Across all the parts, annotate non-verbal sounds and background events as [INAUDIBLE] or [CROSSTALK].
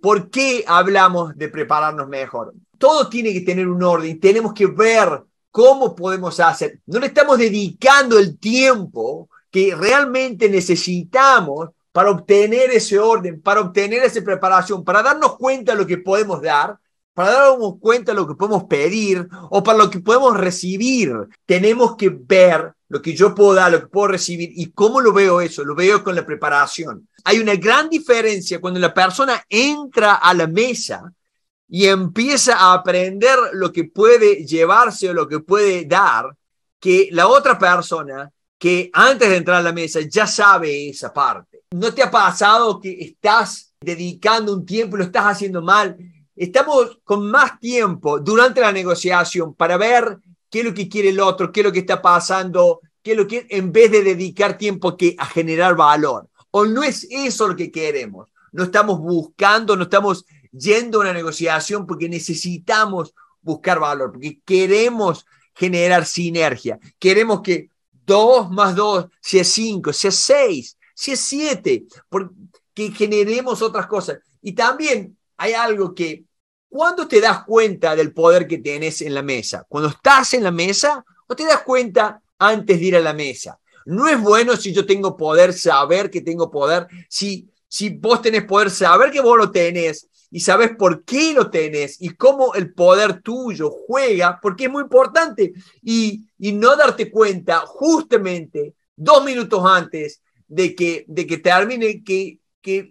¿Por qué hablamos de prepararnos mejor? Todo tiene que tener un orden, tenemos que ver cómo podemos hacer. No le estamos dedicando el tiempo que realmente necesitamos para obtener ese orden, para obtener esa preparación, para darnos cuenta de lo que podemos dar, para darnos cuenta de lo que podemos pedir o para lo que podemos recibir. Tenemos que ver lo que yo puedo dar, lo que puedo recibir y cómo lo veo eso, lo veo con la preparación. Hay una gran diferencia cuando la persona entra a la mesa y empieza a aprender lo que puede llevarse o lo que puede dar, que la otra persona que antes de entrar a la mesa ya sabe esa parte. ¿No te ha pasado que estás dedicando un tiempo y lo estás haciendo mal? Estamos con más tiempo durante la negociación para ver qué es lo que quiere el otro, qué es lo que está pasando, qué es lo que en vez de dedicar tiempo que a generar valor. O no es eso lo que queremos. No estamos buscando, no estamos yendo a una negociación porque necesitamos buscar valor, porque queremos generar sinergia. Queremos que 2 más 2 sea 5, sea 6, sea 7, porque generemos otras cosas. Y también hay algo que ¿Cuándo te das cuenta del poder que tenés en la mesa? ¿Cuando estás en la mesa o te das cuenta antes de ir a la mesa? No es bueno si yo tengo poder, saber que tengo poder, si, si vos tenés poder, saber que vos lo tenés y sabes por qué lo tenés y cómo el poder tuyo juega, porque es muy importante, y, y no darte cuenta justamente dos minutos antes de que, de que termine que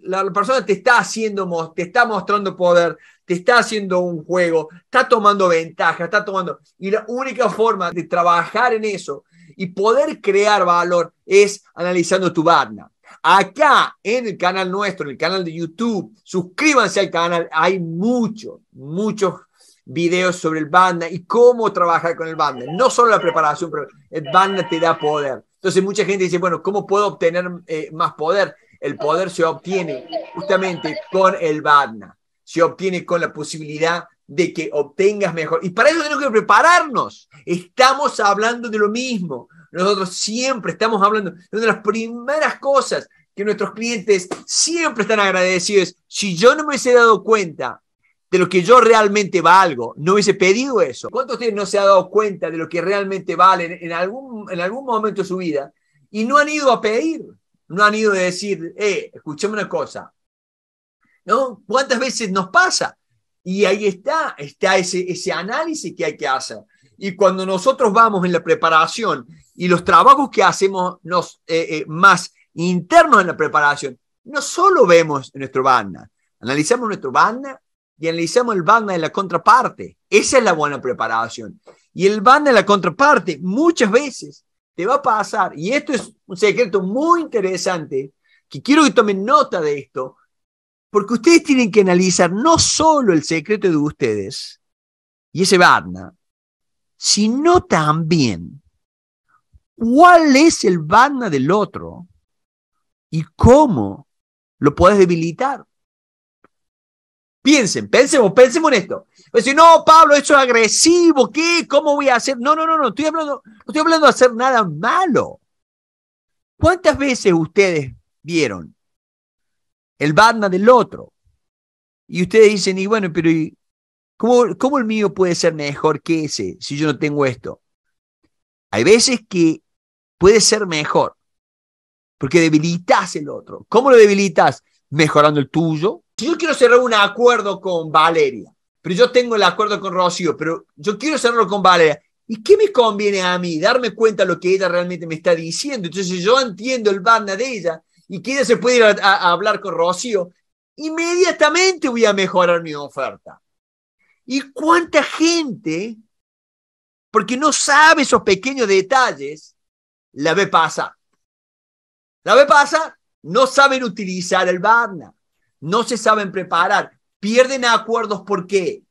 la persona te está haciendo, te está mostrando poder, te está haciendo un juego, está tomando ventaja, está tomando. Y la única forma de trabajar en eso y poder crear valor es analizando tu banda Acá en el canal nuestro, en el canal de YouTube, suscríbanse al canal, hay muchos, muchos videos sobre el banda y cómo trabajar con el banda. No solo la preparación, pero el banda te da poder. Entonces mucha gente dice, bueno, ¿cómo puedo obtener eh, más poder? El poder se obtiene justamente con el Badna, se obtiene con la posibilidad de que obtengas mejor. Y para eso tenemos que prepararnos. Estamos hablando de lo mismo. Nosotros siempre estamos hablando de una de las primeras cosas que nuestros clientes siempre están agradecidos. Si yo no me hubiese dado cuenta de lo que yo realmente valgo, no hubiese pedido eso. ¿Cuántos de ustedes no se han dado cuenta de lo que realmente valen en algún, en algún momento de su vida y no han ido a pedir? no han ido de decir, eh, escuchame una cosa. ¿No? ¿Cuántas veces nos pasa? Y ahí está, está ese, ese análisis que hay que hacer. Y cuando nosotros vamos en la preparación y los trabajos que hacemos nos, eh, eh, más internos en la preparación, no solo vemos nuestro banda, analizamos nuestro banda y analizamos el banda de la contraparte. Esa es la buena preparación. Y el banda de la contraparte muchas veces te va a pasar, y esto es un secreto muy interesante, que quiero que tomen nota de esto, porque ustedes tienen que analizar no solo el secreto de ustedes y ese Varna, sino también cuál es el Varna del otro y cómo lo puedes debilitar. Piensen, pensemos, pensemos en esto. Pues si no, Pablo, eso es agresivo, ¿qué? ¿Cómo voy a hacer? No, no, no, no, estoy hablando, no estoy hablando de hacer nada malo. ¿Cuántas veces ustedes vieron el Batman del otro? Y ustedes dicen, y bueno, pero cómo, ¿cómo el mío puede ser mejor que ese si yo no tengo esto? Hay veces que puede ser mejor, porque debilitas el otro. ¿Cómo lo debilitas? Mejorando el tuyo, si yo quiero cerrar un acuerdo con Valeria, pero yo tengo el acuerdo con Rocío, pero yo quiero cerrarlo con Valeria, ¿y qué me conviene a mí? Darme cuenta de lo que ella realmente me está diciendo. Entonces, si yo entiendo el barna de ella y que ella se puede ir a, hablar con Rocío, inmediatamente voy a mejorar mi oferta. ¿Y cuánta gente, porque no sabe esos pequeños detalles, la ve pasa? La ve pasa, no saben utilizar el barna no se saben preparar, pierden acuerdos, ¿por qué?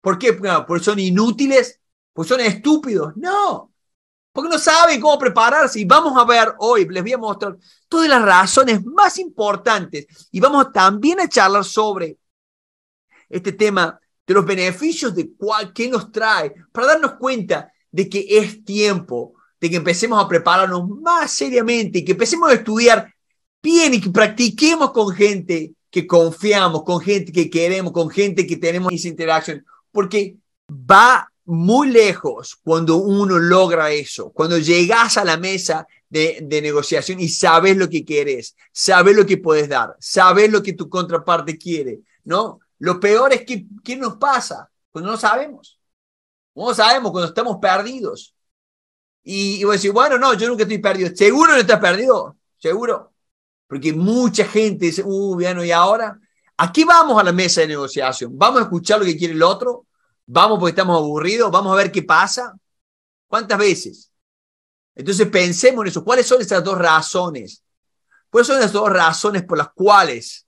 ¿Por qué? Ah, ¿Porque son inútiles? ¿Porque son estúpidos? No, porque no saben cómo prepararse. Y vamos a ver hoy, les voy a mostrar todas las razones más importantes. Y vamos también a charlar sobre este tema de los beneficios de cuál, que nos trae, para darnos cuenta de que es tiempo de que empecemos a prepararnos más seriamente y que empecemos a estudiar bien y que practiquemos con gente que confiamos, con gente que queremos, con gente que tenemos esa interacción, porque va muy lejos cuando uno logra eso, cuando llegas a la mesa de, negociación y sabes lo que quieres, sabes lo que puedes dar, sabes lo que tu contraparte quiere, ¿no? Lo peor es que, ¿qué nos pasa? Cuando no sabemos. No sabemos, cuando estamos perdidos. Y, y voy decir, bueno, no, yo nunca estoy perdido. ¿Seguro no estás perdido? Seguro porque mucha gente dice, uh, bueno, ¿y ahora? Aquí vamos a la mesa de negociación, vamos a escuchar lo que quiere el otro, vamos porque estamos aburridos, vamos a ver qué pasa. ¿Cuántas veces? Entonces pensemos en eso, ¿cuáles son esas dos razones? ¿Cuáles son las dos razones por las cuales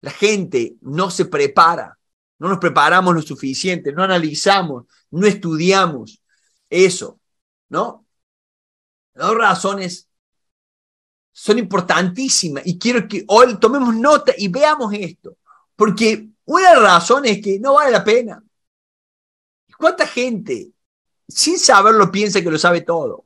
la gente no se prepara? No nos preparamos lo suficiente, no analizamos, no estudiamos eso, ¿no? Las dos razones son importantísimas y quiero que hoy tomemos nota y veamos esto, porque una razón es que no vale la pena. ¿Cuánta gente sin saberlo piensa que lo sabe todo?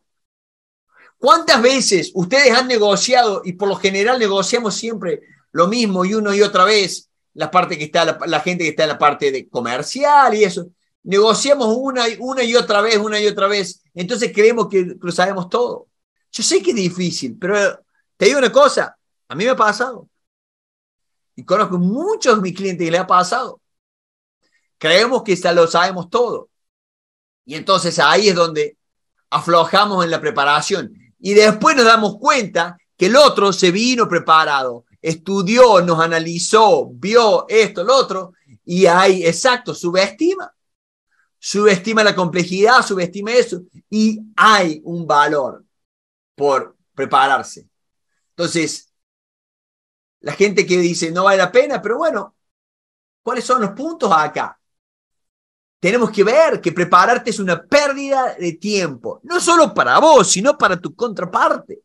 ¿Cuántas veces ustedes han negociado y por lo general negociamos siempre lo mismo y uno y otra vez la parte que está la, gente que está en la parte de comercial y eso? Negociamos una, una y otra vez, una y otra vez. Entonces creemos que lo sabemos todo. Yo sé que es difícil, pero hay una cosa, a mí me ha pasado. Y conozco muchos de mis clientes y le ha pasado. Creemos que ya lo sabemos todo. Y entonces ahí es donde aflojamos en la preparación. Y después nos damos cuenta que el otro se vino preparado, estudió, nos analizó, vio esto, lo otro, y ahí, exacto, subestima. Subestima la complejidad, subestima eso, y hay un valor por prepararse. Entonces, la gente que dice no vale la pena, pero bueno, ¿cuáles son los puntos acá? Tenemos que ver que prepararte es una pérdida de tiempo, no solo para vos, sino para tu contraparte.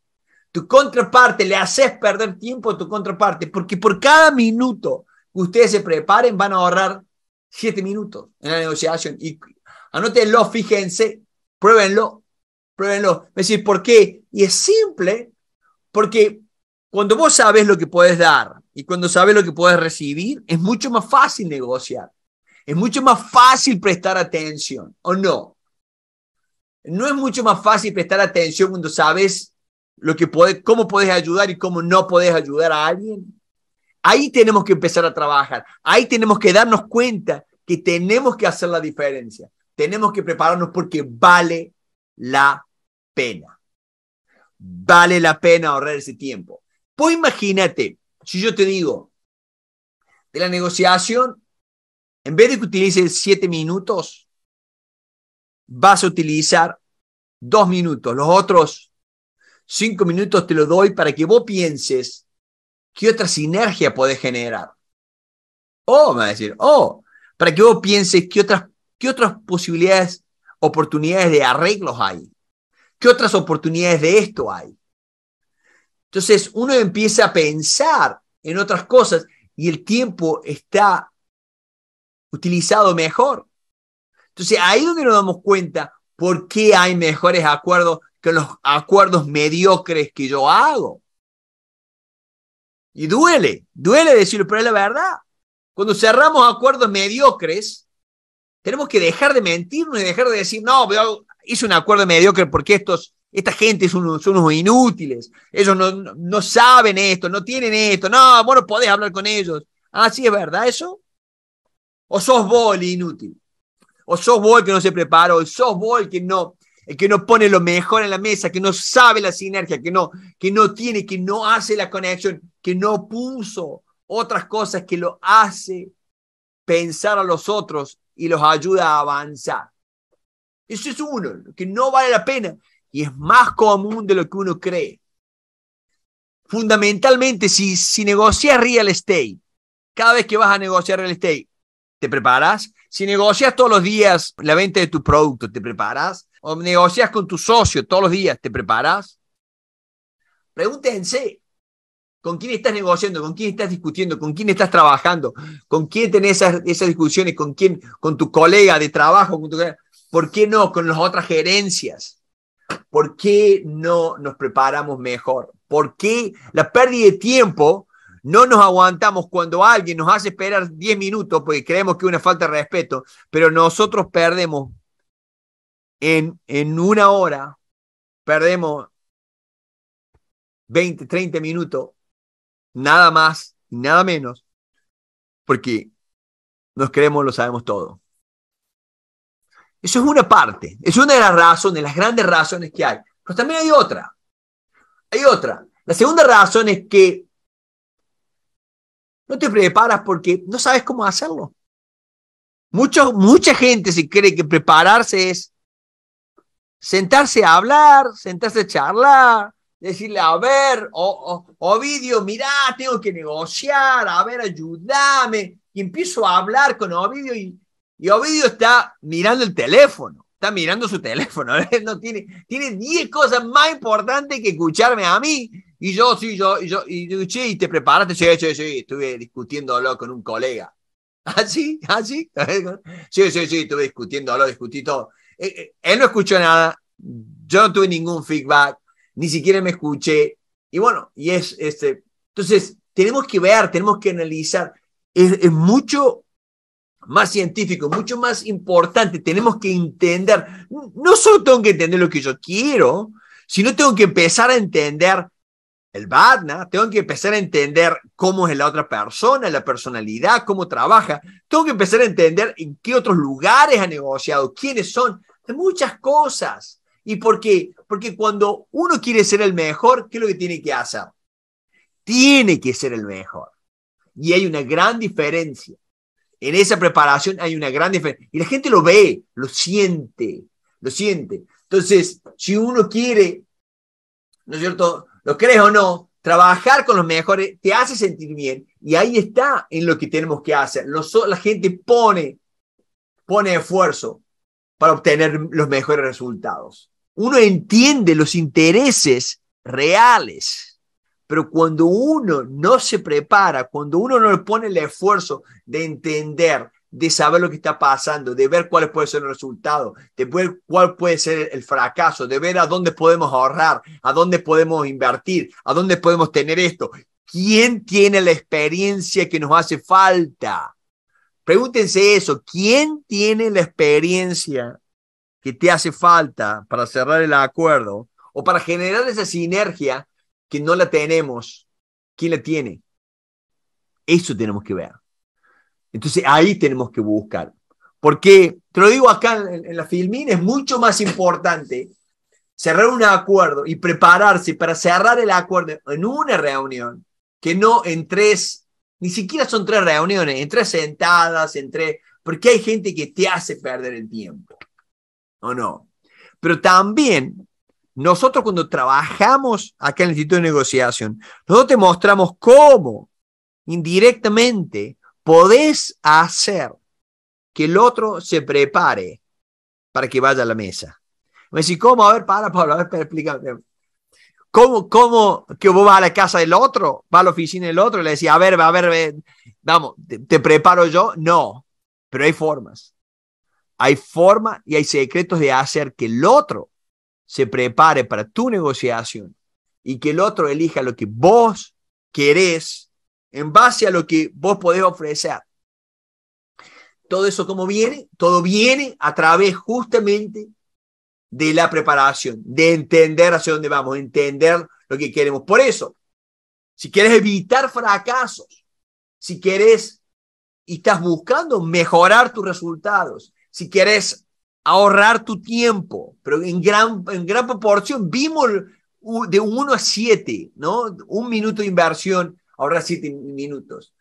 Tu contraparte le haces perder tiempo a tu contraparte, porque por cada minuto que ustedes se preparen van a ahorrar siete minutos en la negociación. Y anótenlo, fíjense, pruébenlo, pruébenlo. ¿por qué? Y es simple porque cuando vos sabes lo que puedes dar y cuando sabes lo que puedes recibir, es mucho más fácil negociar. Es mucho más fácil prestar atención, ¿o no? No es mucho más fácil prestar atención cuando sabes lo que cómo puedes ayudar y cómo no puedes ayudar a alguien. Ahí tenemos que empezar a trabajar. Ahí tenemos que darnos cuenta que tenemos que hacer la diferencia. Tenemos que prepararnos porque vale la pena. Vale la pena ahorrar ese tiempo. Pues imagínate, si yo te digo, de la negociación, en vez de que utilices siete minutos, vas a utilizar dos minutos. Los otros cinco minutos te los doy para que vos pienses qué otra sinergia podés generar. O, me va a decir, oh, para que vos pienses qué otras, qué otras posibilidades, oportunidades de arreglos hay. ¿Qué otras oportunidades de esto hay? Entonces uno empieza a pensar en otras cosas y el tiempo está utilizado mejor. Entonces ahí es donde nos damos cuenta por qué hay mejores acuerdos que los acuerdos mediocres que yo hago. Y duele, duele decirlo, pero es la verdad. Cuando cerramos acuerdos mediocres, tenemos que dejar de mentirnos y dejar de decir, no, pero Hice un acuerdo mediocre porque estos, esta gente son, unos inútiles, ellos no, no, saben esto, no tienen esto, no, vos no podés hablar con ellos. Ah, sí, es verdad eso. O sos vos inútil, o sos vos que no se preparó, o sos vos que no, el que no pone lo mejor en la mesa, que no sabe la sinergia, que no, que no tiene, que no hace la conexión, que no puso otras cosas que lo hace pensar a los otros y los ayuda a avanzar. Eso es uno, que no vale la pena y es más común de lo que uno cree. Fundamentalmente, si, si negocias real estate, cada vez que vas a negociar real estate, ¿te preparas? Si negocias todos los días la venta de tu producto, ¿te preparas? ¿O negocias con tu socio todos los días, ¿te preparas? Pregúntense, ¿Con quién estás negociando? ¿Con quién estás discutiendo? ¿Con quién estás trabajando? ¿Con quién tenés esas, esas discusiones? ¿Con quién? ¿Con tu colega de trabajo? Con tu colega? ¿Por qué no con las otras gerencias? ¿Por qué no nos preparamos mejor? ¿Por qué la pérdida de tiempo no nos aguantamos cuando alguien nos hace esperar 10 minutos porque creemos que es una falta de respeto, pero nosotros perdemos en, en una hora, perdemos 20, 30 minutos, nada más, nada menos, porque nos creemos, lo sabemos todo. Eso es una parte, es una de las razones, las grandes razones que hay. Pero también hay otra. Hay otra. La segunda razón es que no te preparas porque no sabes cómo hacerlo. mucha gente se cree que prepararse es sentarse a hablar, sentarse a charlar, decirle, a ver, o, Ovidio, mirá, tengo que negociar, a ver, ayúdame. Y empiezo a hablar con Ovidio y y Ovidio está mirando el teléfono, está mirando su teléfono, [LAUGHS] ¿eh? no tiene, tiene 10 cosas más importantes que escucharme a mí. Y yo, sí, yo, y yo, y, y te preparaste, sí, sí, sí, estuve discutiéndolo con un colega. [LAUGHS] ¿Así? ¿Así? [LAUGHS] sí, sí, sí, estuve discutiéndolo, discutí todo. Eh, eh, él no escuchó nada, yo no tuve ningún feedback, ni siquiera me escuché. Y bueno, y es este. Entonces, tenemos que ver, tenemos que analizar. es mucho más científico, mucho más importante. Tenemos que entender, no solo tengo que entender lo que yo quiero, sino tengo que empezar a entender el Badna, tengo que empezar a entender cómo es la otra persona, la personalidad, cómo trabaja, tengo que empezar a entender en qué otros lugares ha negociado, quiénes son, muchas cosas. ¿Y por qué? Porque cuando uno quiere ser el mejor, ¿qué es lo que tiene que hacer? Tiene que ser el mejor. Y hay una gran diferencia en esa preparación hay una gran diferencia. Y la gente lo ve, lo siente, lo siente. Entonces, si uno quiere, ¿no es cierto? Lo crees o no, trabajar con los mejores te hace sentir bien. Y ahí está en lo que tenemos que hacer. la gente pone, pone esfuerzo para obtener los mejores resultados. Uno entiende los intereses reales pero cuando uno no se prepara, cuando uno no le pone el esfuerzo de entender, de saber lo que está pasando, de ver cuál puede ser el resultado, de ver cuál puede ser el fracaso, de ver a dónde podemos ahorrar, a dónde podemos invertir, a dónde podemos tener esto. ¿Quién tiene la experiencia que nos hace falta? Pregúntense eso, ¿quién tiene la experiencia que te hace falta para cerrar el acuerdo o para generar esa sinergia que no la tenemos, ¿quién la tiene? Eso tenemos que ver. Entonces ahí tenemos que buscar. Porque, te lo digo acá en, la filmina, es mucho más importante cerrar un acuerdo y prepararse para cerrar el acuerdo en una reunión que no en tres, ni siquiera son tres reuniones, en tres sentadas, en tres, porque hay gente que te hace perder el tiempo, ¿o no? Pero también nosotros cuando trabajamos acá en el Instituto de Negociación, nosotros te mostramos cómo indirectamente podés hacer que el otro se prepare para que vaya a la mesa. Me decís, ¿cómo? A ver, para, Pablo, a ver, para, explícame. ¿Cómo, ¿Cómo que vos vas a la casa del otro, vas a la oficina del otro y le decís, a ver, a ver, vamos, te, te preparo yo? No, pero hay formas. Hay formas y hay secretos de hacer que el otro se prepare para tu negociación y que el otro elija lo que vos querés en base a lo que vos podés ofrecer. Todo eso cómo viene? Todo viene a través justamente de la preparación, de entender hacia dónde vamos, entender lo que queremos. Por eso, si quieres evitar fracasos, si quieres y estás buscando mejorar tus resultados, si quieres ahorrar tu tiempo, pero en gran, en gran proporción vimos de 1 a 7, ¿no? Un minuto de inversión, ahorrar 7 minutos.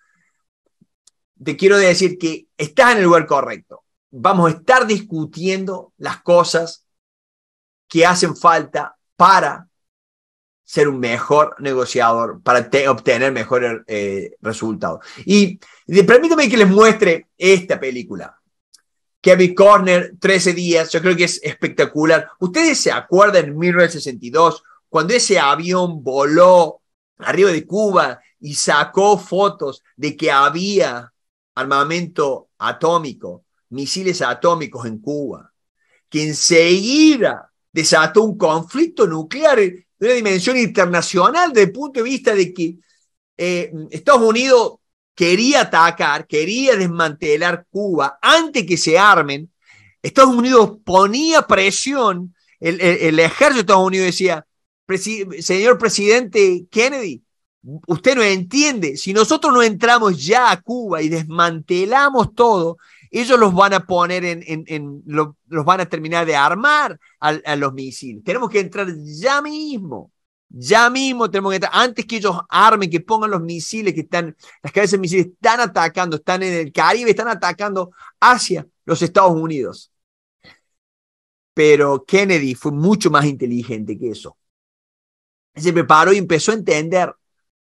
Te quiero decir que estás en el lugar correcto. Vamos a estar discutiendo las cosas que hacen falta para ser un mejor negociador, para obtener mejores eh, resultados. Y permítame que les muestre esta película. Kevin Corner, 13 días, yo creo que es espectacular. ¿Ustedes se acuerdan en 1962 cuando ese avión voló arriba de Cuba y sacó fotos de que había armamento atómico, misiles atómicos en Cuba, que enseguida desató un conflicto nuclear de una dimensión internacional desde el punto de vista de que eh, Estados Unidos quería atacar, quería desmantelar Cuba antes que se armen. Estados Unidos ponía presión, el, ejército de Estados Unidos decía, señor presidente Kennedy, usted no entiende, si nosotros no entramos ya a Cuba y desmantelamos todo, ellos los van a poner en, los van a terminar de armar a los misiles. Tenemos que entrar ya mismo. Ya mismo tenemos que antes que ellos armen, que pongan los misiles que están, las cabezas de misiles están atacando, están en el Caribe, están atacando hacia los Estados Unidos. Pero Kennedy fue mucho más inteligente que eso. Se preparó y empezó a entender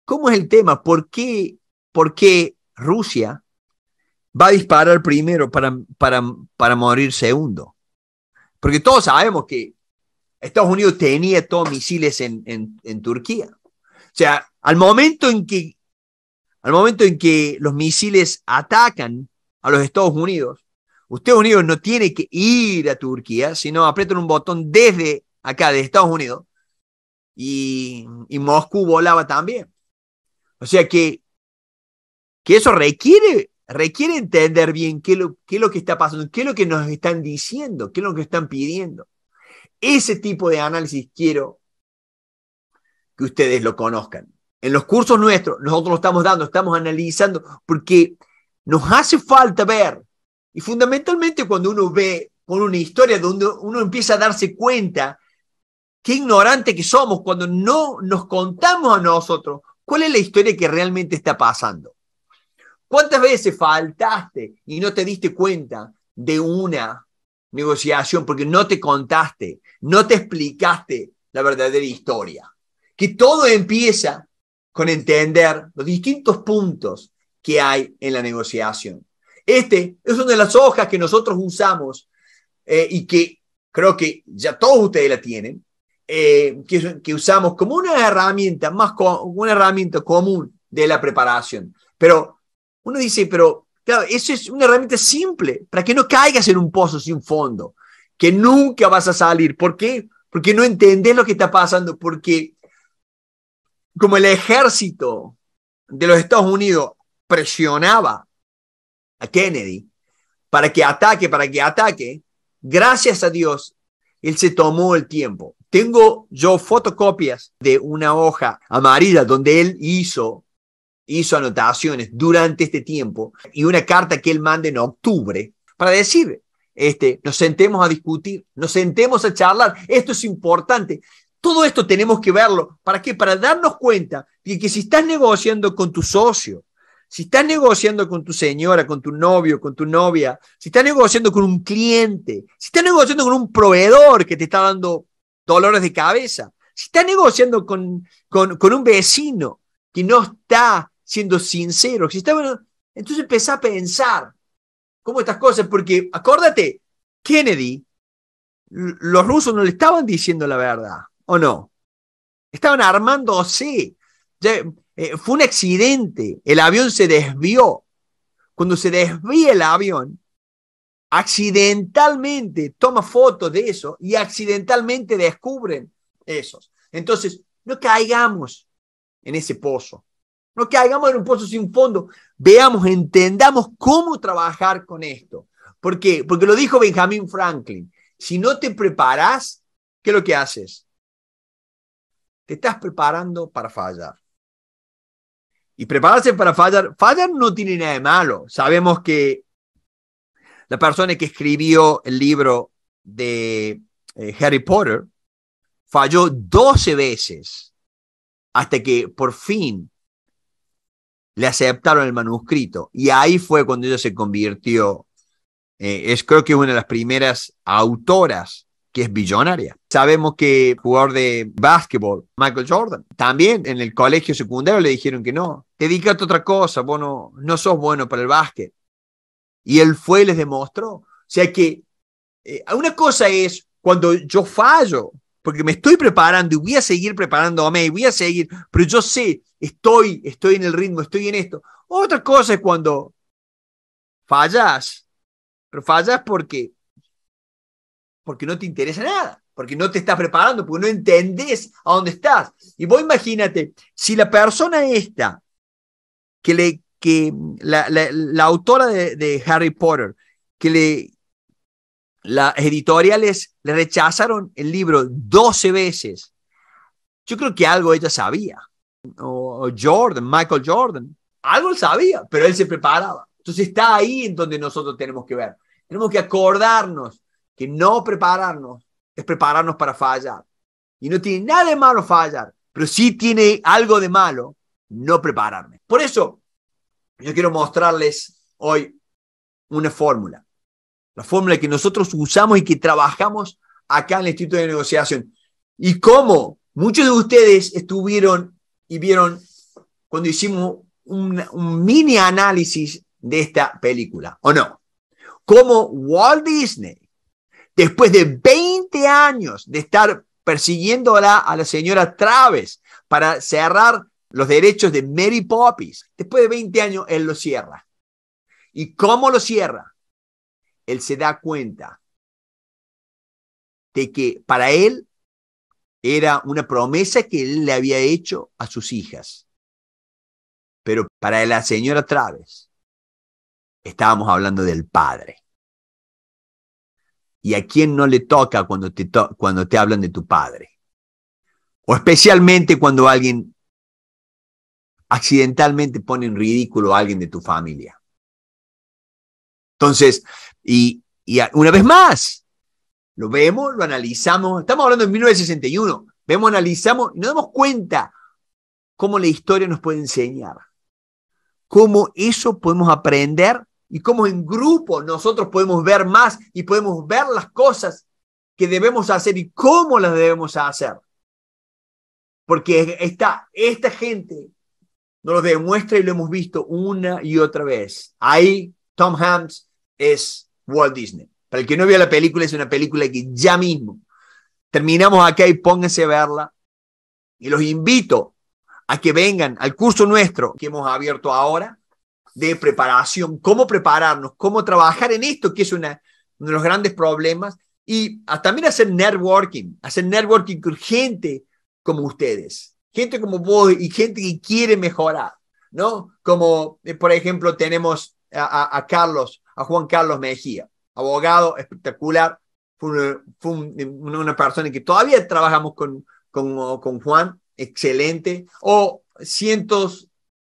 cómo es el tema, por qué, por qué Rusia va a disparar primero para, para, para morir segundo. Porque todos sabemos que Estados Unidos tenía todos misiles en, en, Turquía. O sea, al momento, en que, al momento en que los misiles atacan a los Estados Unidos, Estados Unidos no tiene que ir a Turquía, sino aprieta un botón desde acá, de Estados Unidos, y, Moscú volaba también. O sea que, eso requiere, requiere entender bien qué, qué es lo que está pasando, qué es lo que nos están diciendo, qué es lo que están pidiendo. Ese tipo de análisis quiero que ustedes lo conozcan. En los cursos nuestros, nosotros lo estamos dando, estamos analizando, porque nos hace falta ver, y fundamentalmente cuando uno ve con una historia donde uno empieza a darse cuenta qué ignorante que somos cuando no nos contamos a nosotros cuál es la historia que realmente está pasando. ¿Cuántas veces faltaste y no te diste cuenta de una negociación porque no te contaste, no te explicaste la verdadera historia. Que todo empieza con entender los distintos puntos que hay en la negociación. Este es una de las hojas que nosotros usamos eh, y que creo que ya todos ustedes la tienen, eh, que, usamos como una herramienta, más una herramienta común de la preparación. Pero uno dice, pero Claro, eso es una herramienta simple para que no caigas en un pozo sin fondo, que nunca vas a salir. ¿Por qué? Porque no entendés lo que está pasando, porque como el ejército de los Estados Unidos presionaba a Kennedy para que ataque, para que ataque, gracias a Dios, él se tomó el tiempo. Tengo yo fotocopias de una hoja amarilla donde él hizo hizo anotaciones durante este tiempo y una carta que él manda en octubre para decir, este, nos sentemos a discutir, nos sentemos a charlar, esto es importante. Todo esto tenemos que verlo. ¿Para qué? Para darnos cuenta de que si estás negociando con tu socio, si estás negociando con tu señora, con tu novio, con tu novia, si estás negociando con un cliente, si estás negociando con un proveedor que te está dando dolores de cabeza, si estás negociando con, con, con un vecino que no está siendo sincero. Si estaban, entonces empecé a pensar cómo estas cosas, porque acuérdate, Kennedy, los rusos no le estaban diciendo la verdad, ¿o no? Estaban armándose. Eh, fue un accidente, el avión se desvió. Cuando se desvía el avión, accidentalmente toma fotos de eso y accidentalmente descubren esos. Entonces, no caigamos en ese pozo. No caigamos en un pozo sin fondo. Veamos, entendamos cómo trabajar con esto. ¿Por qué? Porque lo dijo Benjamin Franklin. Si no te preparas, ¿qué es lo que haces? Te estás preparando para fallar. Y prepararse para fallar, fallar no tiene nada de malo. Sabemos que la persona que escribió el libro de eh, Harry Potter falló 12 veces hasta que por fin le aceptaron el manuscrito. Y ahí fue cuando ella se convirtió, eh, es creo que una de las primeras autoras que es billonaria. Sabemos que jugador de básquetbol, Michael Jordan, también en el colegio secundario le dijeron que no, dedícate a otra cosa, vos no, sos bueno para el básquet. Y él fue y les demostró. O sea que eh, una cosa es cuando yo fallo porque me estoy preparando y voy a seguir preparando a y voy a seguir, pero yo sé, estoy, estoy en el ritmo, estoy en esto. Otra cosa es cuando fallas, pero fallas porque, porque no te interesa nada, porque no te estás preparando, porque no entendés a dónde estás. Y vos imagínate, si la persona esta, que, le, que la, autora de Harry Potter, que le, las editoriales le rechazaron el libro 12 veces. Yo creo que algo ella sabía. O Jordan, Michael Jordan, algo él sabía, pero él se preparaba. Entonces está ahí en donde nosotros tenemos que ver. Tenemos que acordarnos que no prepararnos es prepararnos para fallar. Y no tiene nada de malo fallar, pero sí tiene algo de malo no prepararme. Por eso yo quiero mostrarles hoy una fórmula la fórmula que nosotros usamos y que trabajamos acá en el Instituto de Negociación. ¿Y cómo? Muchos de ustedes estuvieron y vieron cuando hicimos un, mini análisis de esta película, ¿o no? Cómo Walt Disney, después de 20 años de estar persiguiendo a la señora Travis para cerrar los derechos de Mary Poppins, después de 20 años él lo cierra. ¿Y cómo lo cierra? él se da cuenta de que para él era una promesa que él le había hecho a sus hijas. Pero para la señora Traves estábamos hablando del padre. ¿Y a quién no le toca cuando te, cuando te hablan de tu padre? O especialmente cuando alguien accidentalmente pone en ridículo a alguien de tu familia. Entonces, y, una vez más, lo vemos, lo analizamos, estamos hablando de 1961, vemos, analizamos nos damos cuenta cómo la historia nos puede enseñar, cómo eso podemos aprender y cómo en grupo nosotros podemos ver más y podemos ver las cosas que debemos hacer y cómo las debemos hacer. Porque esta, esta gente nos lo demuestra y lo hemos visto una y otra vez. Ahí Tom Hanks es Walt Disney. Para el que no vio la película, es una película que ya mismo terminamos acá y pónganse a verla. Y los invito a que vengan al curso nuestro que hemos abierto ahora de preparación, cómo prepararnos, cómo trabajar en esto, que es uno de los grandes problemas, y también hacer networking, hacer networking con gente como ustedes, gente como vos y gente que quiere mejorar, ¿no? Como, eh, por ejemplo, tenemos a Carlos a Juan Carlos Mejía, abogado espectacular, fue, una, persona que todavía trabajamos con, con, Juan, excelente, o cientos,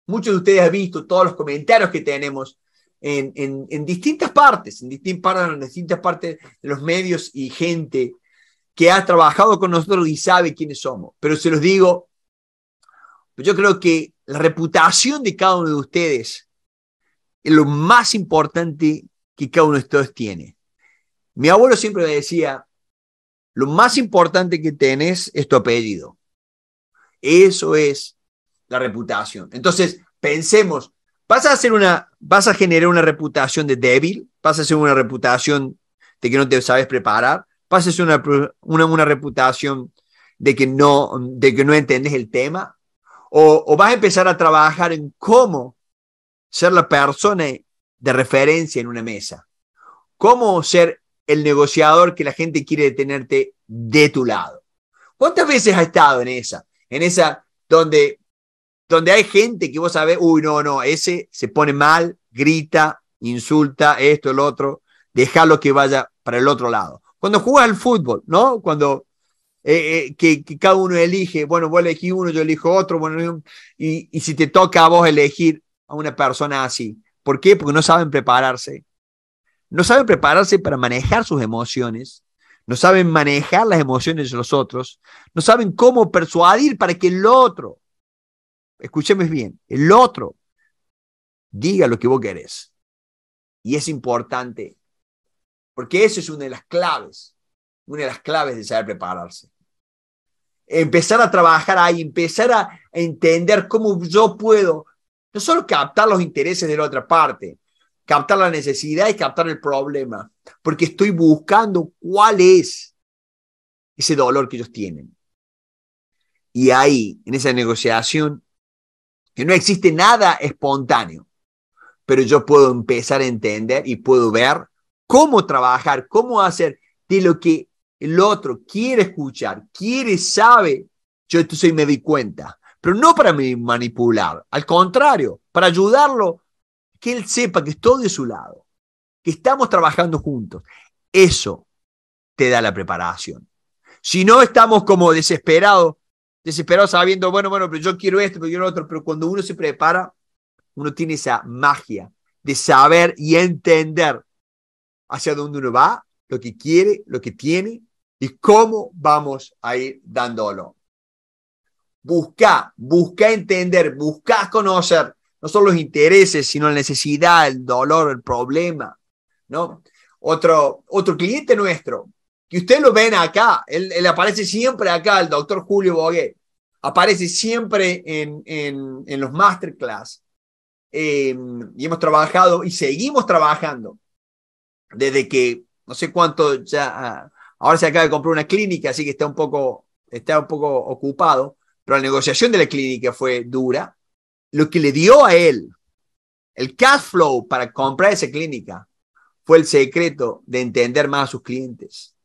muchos de ustedes han visto todos los comentarios que tenemos en, en, distintas partes, en en distintas partes de los medios y gente que ha trabajado con nosotros y sabe quiénes somos. Pero se los digo, yo creo que la reputación de cada uno de ustedes lo más importante que cada uno de ustedes tiene. Mi abuelo siempre me decía, lo más importante que tenés es tu apellido. Eso es la reputación. Entonces, pensemos, vas a hacer una, vas a generar una reputación de débil, vas a hacer una reputación de que no te sabes preparar, vas a hacer una, una, reputación de que no, de que no entendés el tema, o vas a empezar a trabajar en cómo ser la persona de referencia en una mesa? ¿Cómo ser el negociador que la gente quiere tenerte de tu lado? ¿Cuántas veces has estado en esa? En esa donde, donde hay gente que vos sabés, uy, no, no, ese se pone mal, grita, insulta, esto, el otro, déjalo que vaya para el otro lado. Cuando juega al fútbol, ¿no? Cuando eh, eh, que, cada uno elige, bueno, vos elegís uno, yo elijo otro, bueno, y, y si te toca a vos elegir a una persona así. ¿Por qué? Porque no saben prepararse. No saben prepararse para manejar sus emociones, no saben manejar las emociones de los otros, no saben cómo persuadir para que el otro, escúcheme bien, el otro diga lo que vos querés. Y es importante, porque eso es una de las claves, una de las claves de saber prepararse. Empezar a trabajar ahí, empezar a entender cómo yo puedo no solo captar los intereses de la otra parte, captar la necesidad y captar el problema, porque estoy buscando cuál es ese dolor que ellos tienen. Y ahí, en esa negociación, que no existe nada espontáneo, pero yo puedo empezar a entender y puedo ver cómo trabajar, cómo hacer de lo que el otro quiere escuchar, quiere, sabe, yo entonces me di cuenta pero no para manipular, al contrario, para ayudarlo, que él sepa que estoy de su lado, que estamos trabajando juntos. Eso te da la preparación. Si no estamos como desesperados, desesperados sabiendo, bueno, bueno, pero yo quiero esto, pero quiero otro, pero cuando uno se prepara, uno tiene esa magia de saber y entender hacia dónde uno va, lo que quiere, lo que tiene y cómo vamos a ir dándolo busca, busca entender, busca conocer, no solo los intereses, sino la necesidad, el dolor, el problema, ¿no? Otro, otro cliente nuestro, que ustedes lo ven acá, él, aparece siempre acá, el doctor Julio Bogué, aparece siempre en, en, los masterclass, em, y hemos trabajado y seguimos trabajando desde que, no sé cuánto ya, ah, ahora se acaba de comprar una clínica, así que está un poco, está un poco ocupado, pero la negociación de la clínica fue dura. Lo que le dio a él el cash flow para comprar esa clínica fue el secreto de entender más a sus clientes,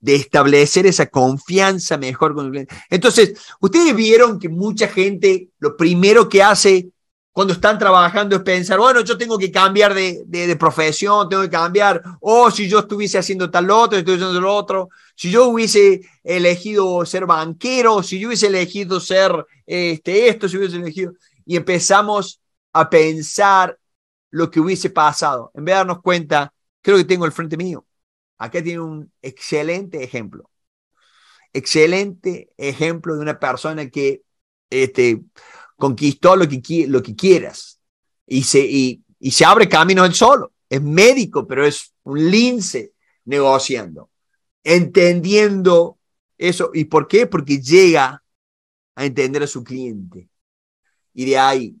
de establecer esa confianza mejor con sus clientes. Entonces, ustedes vieron que mucha gente lo primero que hace cuando están trabajando es pensar, bueno, yo tengo que cambiar de, de, profesión, tengo que cambiar, o oh, si yo estuviese haciendo tal otro, estoy haciendo lo otro, si yo hubiese elegido ser banquero, si yo hubiese elegido ser este, esto, si hubiese elegido, y empezamos a pensar lo que hubiese pasado, en vez de darnos cuenta, creo que tengo el frente mío. Acá tiene un excelente ejemplo, excelente ejemplo de una persona que este, conquistó lo que, quieras. Y se, y se abre camino él solo. Es médico, pero es un lince negociando, entendiendo eso. ¿Y por qué? Porque llega a entender a su cliente. Y de ahí.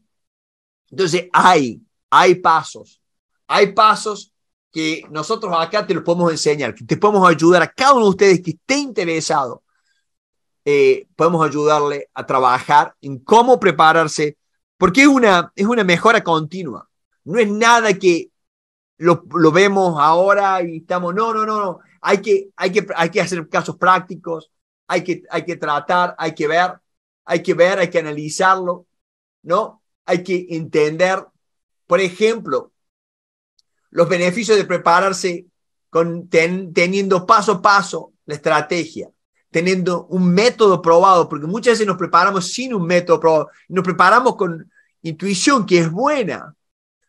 Entonces hay, hay pasos. Hay pasos que nosotros acá te los podemos enseñar, que te podemos ayudar a cada uno de ustedes que esté interesado eh, podemos ayudarle a trabajar en cómo prepararse, porque es una, es una mejora continua. No es nada que lo, lo vemos ahora y estamos, no, no, no, no. Hay que, hay que, hay que hacer casos prácticos, hay que, hay que tratar, hay que ver, hay que ver, hay que analizarlo, ¿no? Hay que entender, por ejemplo, los beneficios de prepararse con teniendo paso a paso la estrategia teniendo un método probado, porque muchas veces nos preparamos sin un método probado, nos preparamos con intuición que es buena,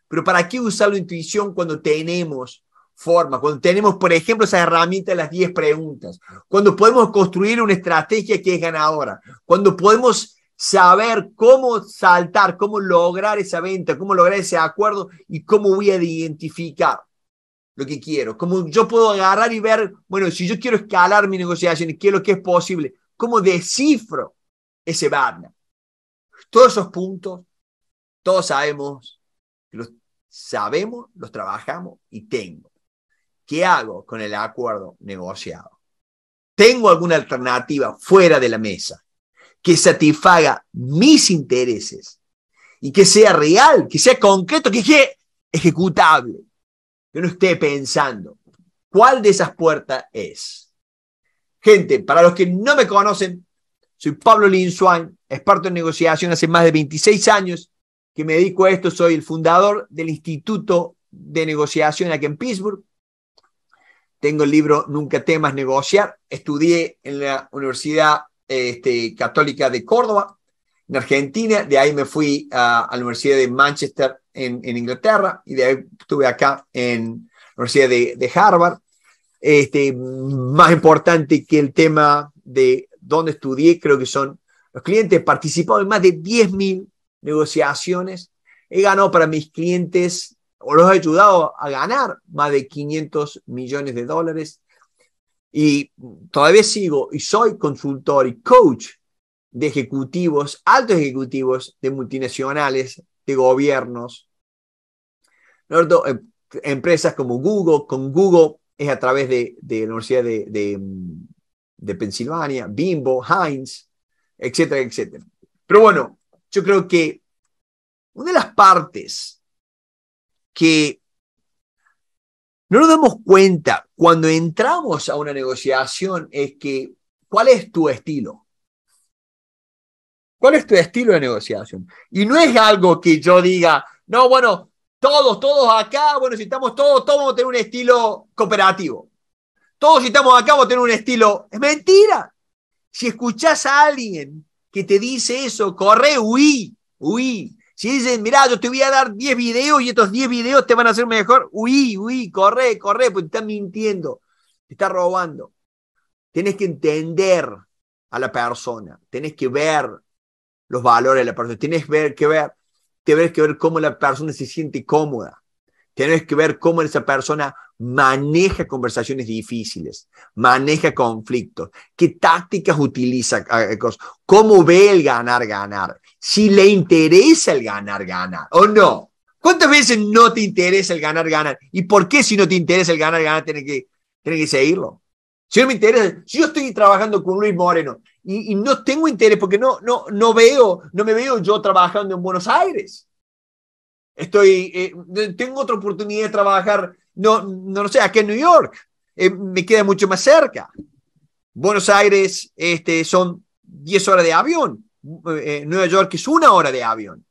pero ¿para qué usar la intuición cuando tenemos forma, cuando tenemos, por ejemplo, esa herramienta de las 10 preguntas, cuando podemos construir una estrategia que es ganadora, cuando podemos saber cómo saltar, cómo lograr esa venta, cómo lograr ese acuerdo y cómo voy a identificar lo que quiero. Como yo puedo agarrar y ver, bueno, si yo quiero escalar mi negociación, qué es lo que es posible, cómo descifro ese Wagner. Todos esos puntos, todos sabemos, los sabemos, los trabajamos y tengo. ¿Qué hago con el acuerdo negociado? ¿Tengo alguna alternativa fuera de la mesa que satisfaga mis intereses y que sea real, que sea concreto, que sea ejecutable? que no esté pensando, ¿cuál de esas puertas es? Gente, para los que no me conocen, soy Pablo Linzuan experto en negociación hace más de 26 años que me dedico a esto, soy el fundador del Instituto de Negociación aquí en Pittsburgh. Tengo el libro Nunca temas negociar. Estudié en la Universidad este, Católica de Córdoba en Argentina, de ahí me fui a, la Universidad de Manchester en, en, Inglaterra y de ahí estuve acá en la Universidad de, de Harvard. Este, más importante que el tema de dónde estudié, creo que son los clientes. He participado en más de 10.000 negociaciones. He ganado para mis clientes o los he ayudado a ganar más de 500 millones de dólares. Y todavía sigo y soy consultor y coach de ejecutivos, altos ejecutivos de multinacionales, de gobiernos. Em, empresas como Google, con Google es a través de, la Universidad de, de, de, Pensilvania, Bimbo, Heinz, etcétera, etcétera. Pero bueno, yo creo que una de las partes que no nos damos cuenta cuando entramos a una negociación es que, ¿cuál es tu estilo? ¿Cuál es tu estilo de negociación? Y no es algo que yo diga, no, bueno, todos, todos acá, bueno, si estamos todos, todos vamos a tener un estilo cooperativo. Todos si estamos acá vamos a tener un estilo. Es mentira. Si escuchás a alguien que te dice eso, corre, uy, uy. Si dicen, mirá, yo te voy a dar 10 videos y estos 10 videos te van a hacer mejor, uy, uy, corre, corre, porque te están mintiendo, te está robando. Tienes que entender a la persona, tenés que ver los valores de la persona. Tienes que ver, que que ver cómo la persona se siente cómoda. Tienes que ver cómo esa persona maneja conversaciones difíciles, maneja conflictos, qué tácticas utiliza, eh, eh, cómo ve el ganar, ganar, si le interesa el ganar, ganar o no. ¿Cuántas veces no te interesa el ganar, ganar? ¿Y por qué si no te interesa el ganar, ganar, tienes que, tienes que seguirlo? Si me interesa, yo estoy trabajando con Luis Moreno y, no tengo interés porque no, no, no veo, no me veo yo trabajando en Buenos Aires. Estoy, eh, tengo otra oportunidad de trabajar, no, no, sé, aquí en New York. Eh, me queda mucho más cerca. Buenos Aires este, son 10 horas de avión. Eh, Nueva York es una hora de avión.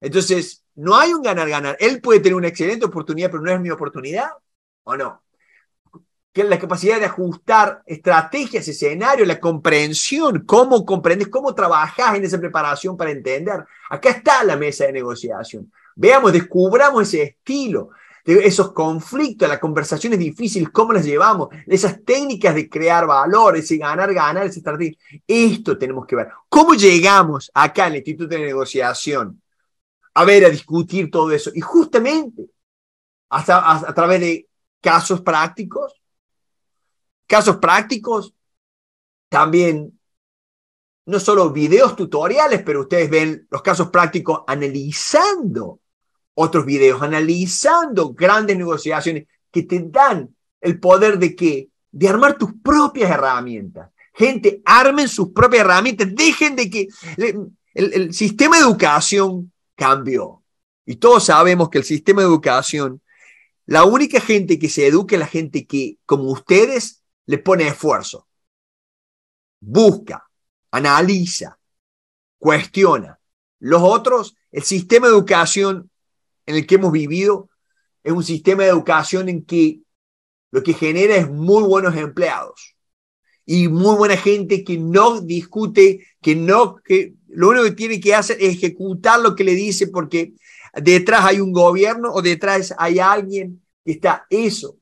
Entonces, no hay un ganar-ganar. Él puede tener una excelente oportunidad, pero no es mi oportunidad. ¿O no? que la capacidad de ajustar estrategias, escenarios, la comprensión, cómo comprendes, cómo trabajas en esa preparación para entender. Acá está la mesa de negociación. Veamos, descubramos ese estilo, esos conflictos, las conversaciones difíciles, cómo las llevamos, esas técnicas de crear valor, ese ganar, ganar, esa estrategia. Esto tenemos que ver. ¿Cómo llegamos acá al Instituto de Negociación? A ver, a discutir todo eso. Y justamente a través de casos prácticos, casos prácticos, también no solo videos tutoriales, pero ustedes ven los casos prácticos analizando otros videos, analizando grandes negociaciones que te dan el poder de que de armar tus propias herramientas. Gente, armen sus propias herramientas, dejen de que el, el sistema de educación cambió. Y todos sabemos que el sistema de educación, la única gente que se educa es la gente que, como ustedes, le pone esfuerzo, busca, analiza, cuestiona. Los otros, el sistema de educación en el que hemos vivido es un sistema de educación en que lo que genera es muy buenos empleados y muy buena gente que no discute, que no, que lo único que tiene que hacer es ejecutar lo que le dice porque detrás hay un gobierno o detrás hay alguien que está eso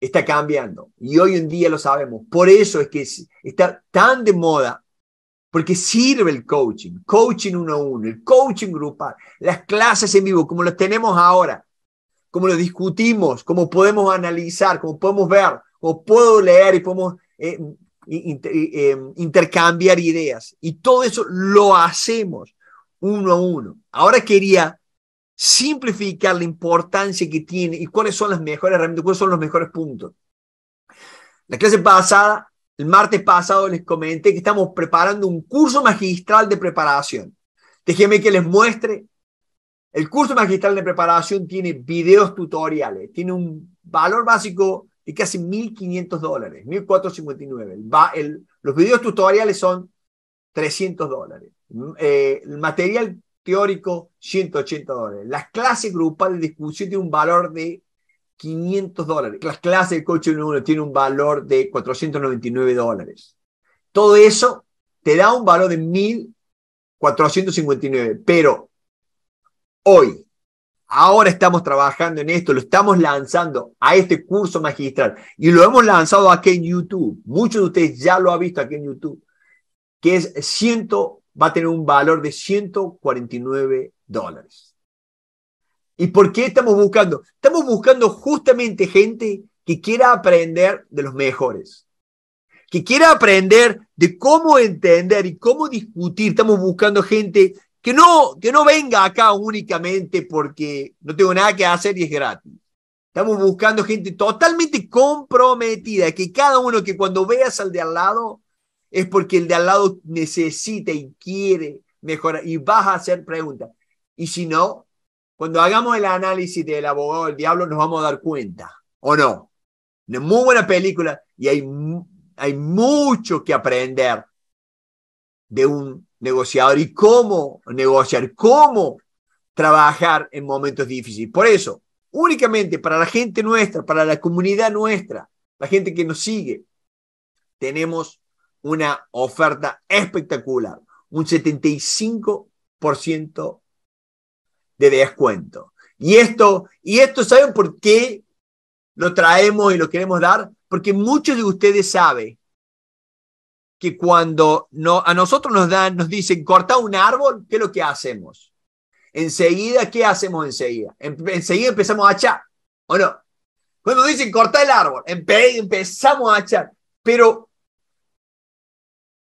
está cambiando y hoy en día lo sabemos. Por eso es que está tan de moda, porque sirve el coaching, coaching uno a uno, el coaching grupal, las clases en vivo, como las tenemos ahora, como lo discutimos, como podemos analizar, como podemos ver, como puedo leer y podemos eh, eh, em, intercambiar ideas. Y todo eso lo hacemos uno a uno. Ahora quería simplificar la importancia que tiene y cuáles son las mejores herramientas, cuáles son los mejores puntos. La clase pasada, el martes pasado, les comenté que estamos preparando un curso magistral de preparación. Déjenme que les muestre. El curso magistral de preparación tiene videos tutoriales, tiene un valor básico de casi 1.500 dólares, 1.459. los videos tutoriales son 300 dólares. Mm, eh, el material teórico 180 dólares. Las clases grupales de discusión tienen un valor de 500 dólares. Las clases de coaching uno tienen un valor de 499 dólares. Todo eso te da un valor de 1.459, pero hoy, ahora estamos trabajando en esto, lo estamos lanzando a este curso magistral y lo hemos lanzado aquí en YouTube. Muchos de ustedes ya lo han visto aquí en YouTube, que es 100 va a tener un valor de 149 dólares. ¿Y por qué estamos buscando? Estamos buscando justamente gente que quiera aprender de los mejores, que quiera aprender de cómo entender y cómo discutir. Estamos buscando gente que no, que no venga acá únicamente porque no tengo nada que hacer y es gratis. Estamos buscando gente totalmente comprometida, que cada uno que cuando veas al de al lado es porque el de al lado necesita y quiere mejorar y vas a hacer preguntas. Y si no, cuando hagamos el análisis del abogado del diablo nos vamos a dar cuenta, ¿o no? Una muy buena película y hay, hay mucho que aprender de un negociador y cómo negociar, cómo trabajar en momentos difíciles. Por eso, únicamente para la gente nuestra, para la comunidad nuestra, la gente que nos sigue, tenemos una oferta espectacular, un 75% de descuento. Y esto, y esto, ¿saben por qué lo traemos y lo queremos dar? Porque muchos de ustedes saben que cuando no, a nosotros nos dan, nos dicen, corta un árbol, ¿qué es lo que hacemos? Enseguida, ¿qué hacemos enseguida? Em, enseguida empezamos a echar, ¿o no? Cuando dicen, corta el árbol, empezamos a echar. Pero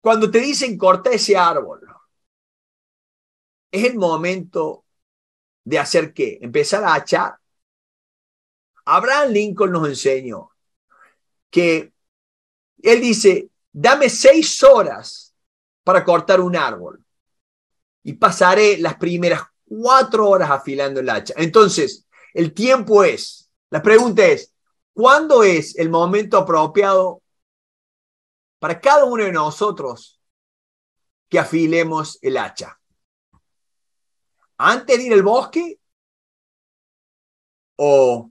cuando te dicen corta ese árbol, es el momento de hacer qué? Empezar a hachar. Abraham Lincoln nos enseñó que él dice, dame seis horas para cortar un árbol y pasaré las primeras cuatro horas afilando el hacha. Entonces, el tiempo es, la pregunta es, ¿cuándo es el momento apropiado para cada uno de nosotros que afilemos el hacha. Antes de ir al bosque o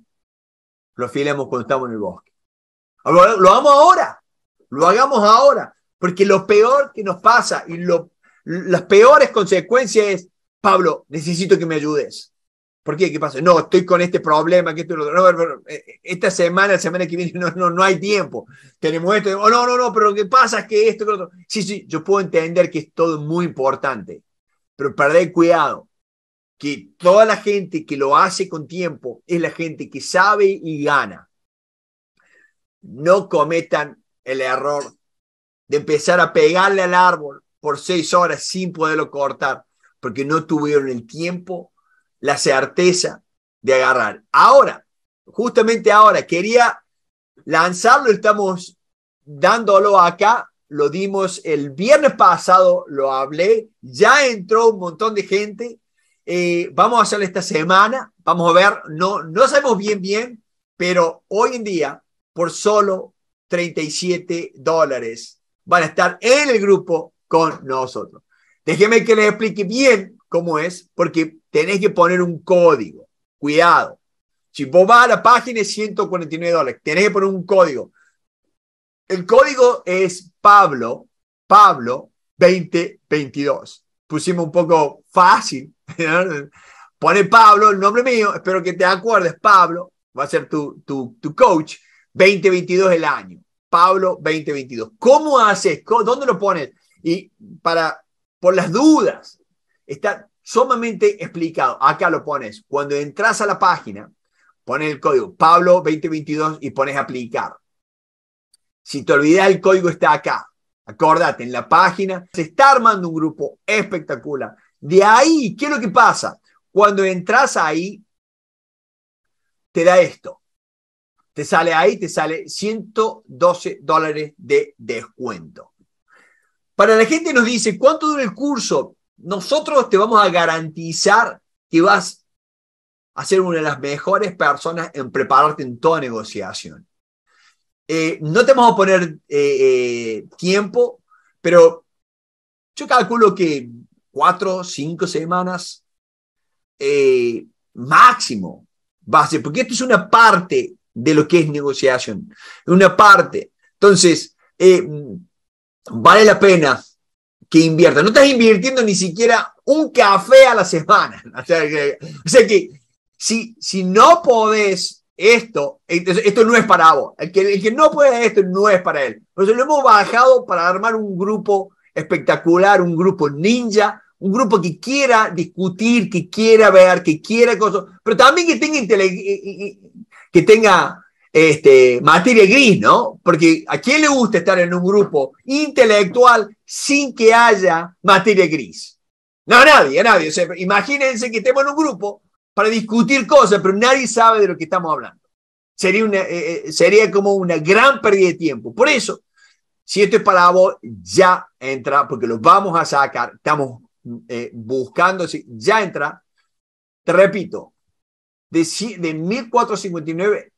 lo afilemos cuando estamos en el bosque. Lo, lo hagamos ahora, lo hagamos ahora, porque lo peor que nos pasa y las peores consecuencias es, Pablo, necesito que me ayudes. ¿Por qué? ¿Qué pasa? No, estoy con este problema, eh, eh, esta semana, la semana que viene, no, no, no hay tiempo. Tenemos esto, oh, no, no, no, pero lo que pasa es que esto, Sí, sí, yo puedo entender que es todo muy importante, pero perder cuidado, que toda la gente que lo hace con tiempo es la gente que sabe y gana. No cometan el error de empezar a pegarle al árbol por seis horas sin poderlo cortar, porque no tuvieron el tiempo la certeza de agarrar. Ahora, justamente ahora, quería lanzarlo, estamos dándolo acá, lo dimos el viernes pasado, lo hablé, ya entró un montón de gente, eh, vamos a hacerlo esta semana, vamos a ver, no, no sabemos bien bien, pero hoy en día, por solo 37 dólares, van a estar en el grupo con nosotros. Déjeme que les explique bien cómo es, porque tenés que poner un código. Cuidado. Si vos vas a la página es 149 dólares, tenés que poner un código. El código es Pablo, Pablo 2022. Pusimos un poco fácil. Pone Pablo, el nombre mío, espero que te acuerdes, Pablo, va a ser tu, tu, tu coach, 2022 el año. Pablo 2022. ¿Cómo haces? ¿Dónde lo pones? Y para, por las dudas, Está sumamente explicado. Acá lo pones. Cuando entras a la página, pones el código Pablo 2022 y pones aplicar. Si te olvidas, el código está acá. Acordate, en la página se está armando un grupo espectacular. De ahí, ¿qué es lo que pasa? Cuando entras ahí, te da esto. Te sale ahí, te sale 112 dólares de descuento. Para la gente nos dice, ¿cuánto dura el curso? nosotros te vamos a garantizar que vas a ser una de las mejores personas en prepararte en toda negociación. Eh, no te vamos a poner eh, eh, tiempo, pero yo calculo que cuatro, cinco semanas máximo va a ser, porque esto es una parte de lo que es negociación, una parte. Entonces, vale la pena que invierta, No estás invirtiendo ni siquiera un café a la semana. [LAUGHS] O sea que, si, si no podés esto, esto no es para vos. El que, el que no puede esto no es para él. Por lo hemos bajado para armar un grupo espectacular, un grupo ninja, un grupo que quiera discutir, que quiera ver, que quiera cosas, pero también que tenga, eh, eh, eh, que tenga este, materia gris, ¿no? Porque ¿a quién le gusta estar en un grupo intelectual sin que haya materia gris? No, a nadie, a nadie. imagínense que estemos en un grupo para discutir cosas, pero nadie sabe de lo que estamos hablando. Sería, una, eh, eh, sería como una gran pérdida de tiempo. Por eso, si esto es para vos, ya entra, porque lo vamos a sacar. Estamos eh, buscando, ya entra. Te repito, de, de 1459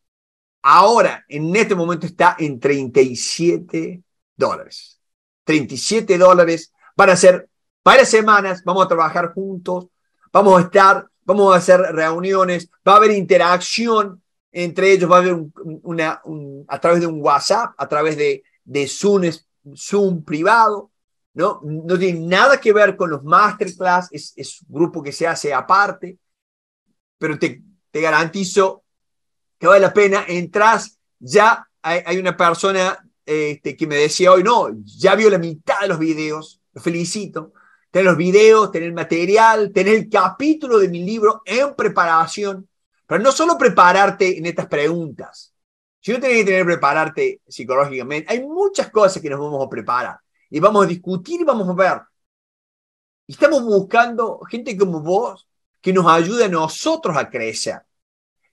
ahora, en este momento, está en 37 dólares. 37 dólares van a ser varias semanas, vamos a trabajar juntos, vamos a estar, vamos a hacer reuniones, va a haber interacción entre ellos, va a haber una, a través de un WhatsApp, a través de, de Zoom, Zoom privado, ¿no? No tiene nada que ver con los masterclass, es, es un grupo que se hace aparte, pero te, te garantizo que vale la pena, entras, ya hay, una persona este, que me decía hoy, no, ya vio la mitad de los videos, lo felicito, tener los videos, tener el material, tener el capítulo de mi libro en preparación, pero no solo prepararte en estas preguntas, sino tener que tener prepararte psicológicamente. Hay muchas cosas que nos vamos a preparar y vamos a discutir y vamos a ver. estamos buscando gente como vos que nos ayude a nosotros a crecer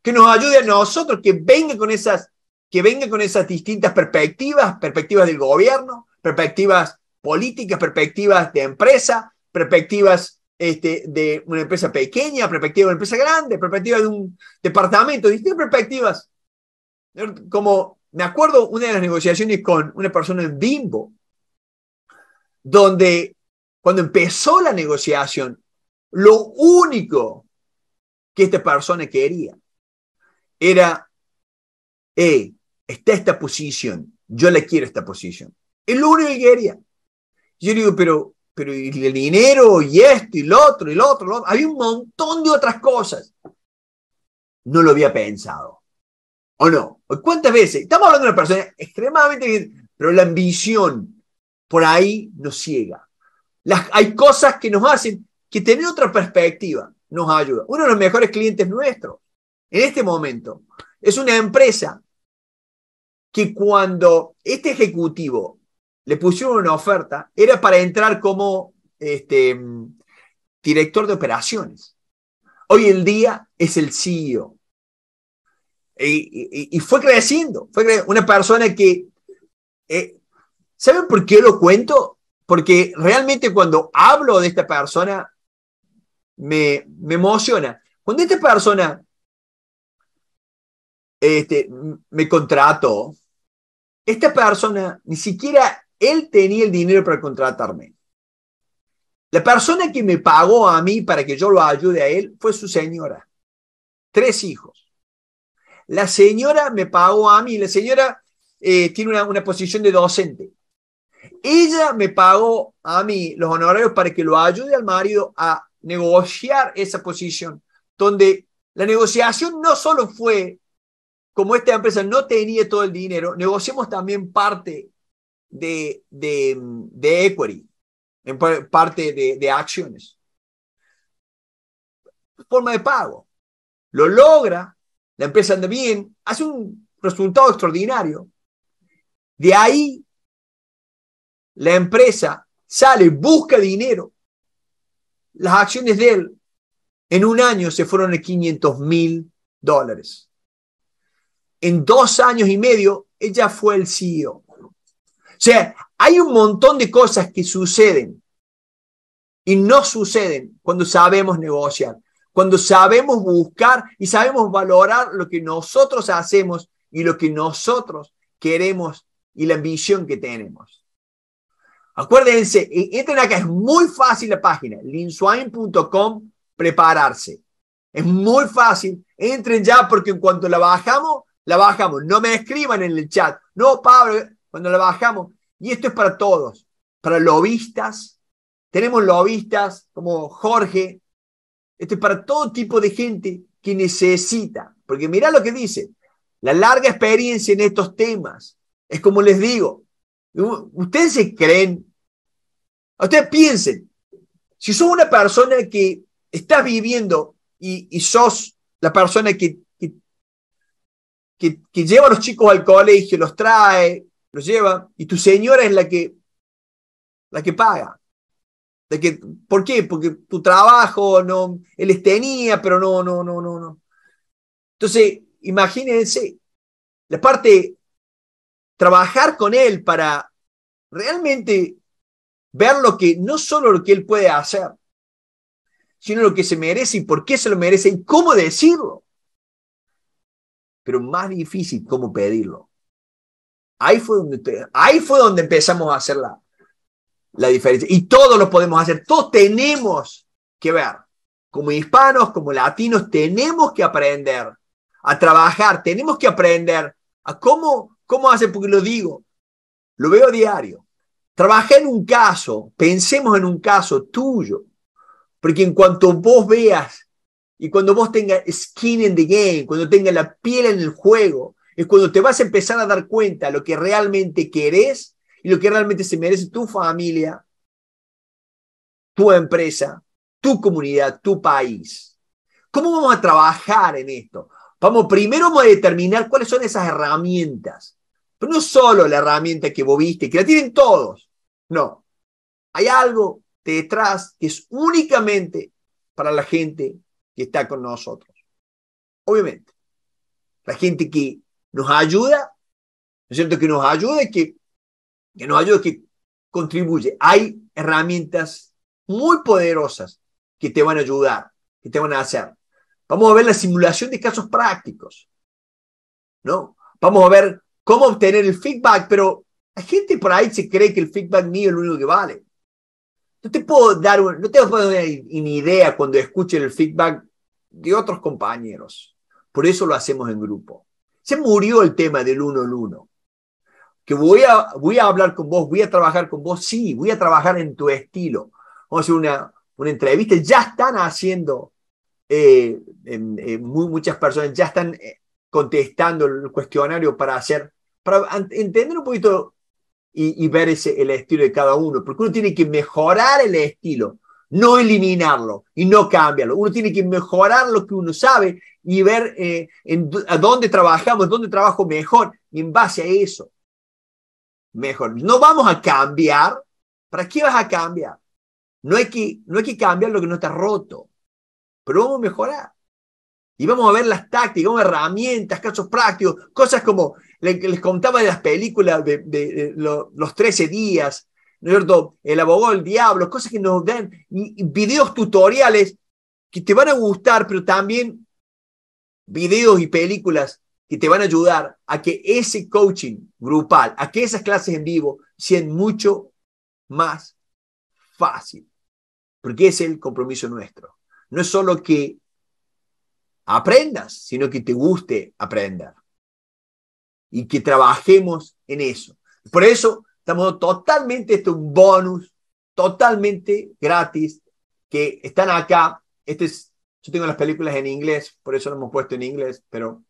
que nos ayude a nosotros, que venga con esas, que venga con esas distintas perspectivas, perspectivas del gobierno, perspectivas políticas, perspectivas de empresa, perspectivas este, de una empresa pequeña, perspectiva de una empresa grande, perspectiva de un departamento, distintas perspectivas. Como me acuerdo una de las negociaciones con una persona en Bimbo, donde cuando empezó la negociación, lo único que esta persona quería era, hey, está esta posición, yo la quiero esta posición. el lo único que quería. Yo digo, pero, pero el dinero, y esto, y lo otro, y lo otro, Había un montón de otras cosas. No lo había pensado. ¿O no? ¿Cuántas veces? Estamos hablando de una persona extremadamente... Pero la ambición por ahí nos ciega. Las, hay cosas que nos hacen que tener otra perspectiva nos ayuda. Uno de los mejores clientes nuestros en este momento, es una empresa que cuando este ejecutivo le pusieron una oferta, era para entrar como este, director de operaciones. Hoy en día es el CEO. Y, fue creciendo, fue una persona que... Eh, ¿Saben por qué lo cuento? Porque realmente cuando hablo de esta persona, me, me emociona. Cuando esta persona este, me contrató, esta persona, ni siquiera él tenía el dinero para contratarme. La persona que me pagó a mí para que yo lo ayude a él fue su señora. Tres hijos. La señora me pagó a mí. La señora eh, tiene una, una posición de docente. Ella me pagó a mí los honorarios para que lo ayude al marido a negociar esa posición, donde la negociación no solo fue como esta empresa no tenía todo el dinero, negociamos también parte de, equity, parte de, acciones. Forma de pago. Lo logra, la empresa anda bien, hace un resultado extraordinario. De ahí, la empresa sale, busca dinero. Las acciones de él en un año se fueron a 500 mil dólares en dos años y medio, ella fue el CEO. O sea, hay un montón de cosas que suceden y no suceden cuando sabemos negociar, cuando sabemos buscar y sabemos valorar lo que nosotros hacemos y lo que nosotros queremos y la ambición que tenemos. Acuérdense, e-, entren acá, es muy fácil la página, linswain.com, prepararse. Es muy fácil, entren ya porque en cuanto la bajamos, la bajamos. No me escriban en el chat. No, Pablo, cuando la bajamos. Y esto es para todos, para lobistas. Tenemos lobistas como Jorge. Esto es para todo tipo de gente que necesita. Porque mirá lo que dice. La larga experiencia en estos temas. Es como les digo. Ustedes se creen. Ustedes piensen. Si sos una persona que estás viviendo y, y sos la persona que que, lleva a los chicos al colegio, los trae, los lleva, y tu señora es la que, la que paga. De que, ¿Por qué? Porque tu trabajo, no, él les tenía, pero no, no, no, no, no. Entonces, imagínense, la parte, trabajar con él para realmente ver lo que, no solo lo que él puede hacer, sino lo que se merece y por qué se lo merece y cómo decirlo pero más difícil cómo pedirlo. Ahí fue donde, ahí fue donde empezamos a hacer la, la diferencia. Y todos lo podemos hacer, todos tenemos que ver. Como hispanos, como latinos, tenemos que aprender a trabajar, tenemos que aprender a cómo, cómo hacer, porque lo digo, lo veo diario. Trabajé en un caso, pensemos en un caso tuyo, porque en cuanto vos veas y cuando vos tengas skin in the game, cuando tengas la piel en el juego, es cuando te vas a empezar a dar cuenta lo que realmente querés y lo que realmente se merece tu familia, tu empresa, tu comunidad, tu país. ¿Cómo vamos a trabajar en esto? Vamos, primero a determinar cuáles son esas herramientas. Pero no solo la herramienta que vos viste, que la tienen todos. No. Hay algo detrás que es únicamente para la gente que está con nosotros. Obviamente, la gente que nos ayuda, ¿no es cierto? Que nos ayuda y que, que nos ayuda, que contribuye. Hay herramientas muy poderosas que te van a ayudar, que te van a hacer. Vamos a ver la simulación de casos prácticos, ¿no? Vamos a ver cómo obtener el feedback, pero la gente por ahí se cree que el feedback mío es lo único que vale. No te puedo dar, no te puedo una idea cuando escuchen el feedback de otros compañeros. Por eso lo hacemos en grupo. Se murió el tema del uno al uno. Que voy a, voy a hablar con vos, voy a trabajar con vos, sí, voy a trabajar en tu estilo. Vamos a hacer una, una entrevista. Ya están haciendo, eh, muy, muchas personas ya están eh, contestando el cuestionario para hacer, para entender un poquito y, ver ese, el estilo de cada uno, porque uno tiene que mejorar el estilo no eliminarlo y no cambiarlo. Uno tiene que mejorar lo que uno sabe y ver eh, en, a dónde trabajamos, dónde trabajo mejor, y en base a eso. Mejor. No vamos a cambiar. ¿Para qué vas a cambiar? No hay que, no hay que cambiar lo que no está roto, pero vamos a mejorar. Y vamos a ver las tácticas, herramientas, casos prácticos, cosas como les, les contaba de las películas de los 13 días, ¿no es El abogado del diablo, cosas que nos dan, videos tutoriales que te van a gustar, pero también videos y películas que te van a ayudar a que ese coaching grupal, a que esas clases en vivo sean mucho más fácil, porque es el compromiso nuestro. No es solo que aprendas, sino que te guste aprender y que trabajemos en eso. Por eso Estamos totalmente esto un bonus, totalmente gratis, que están acá. Este es, yo tengo las películas en inglés, por eso lo hemos puesto en inglés, pero.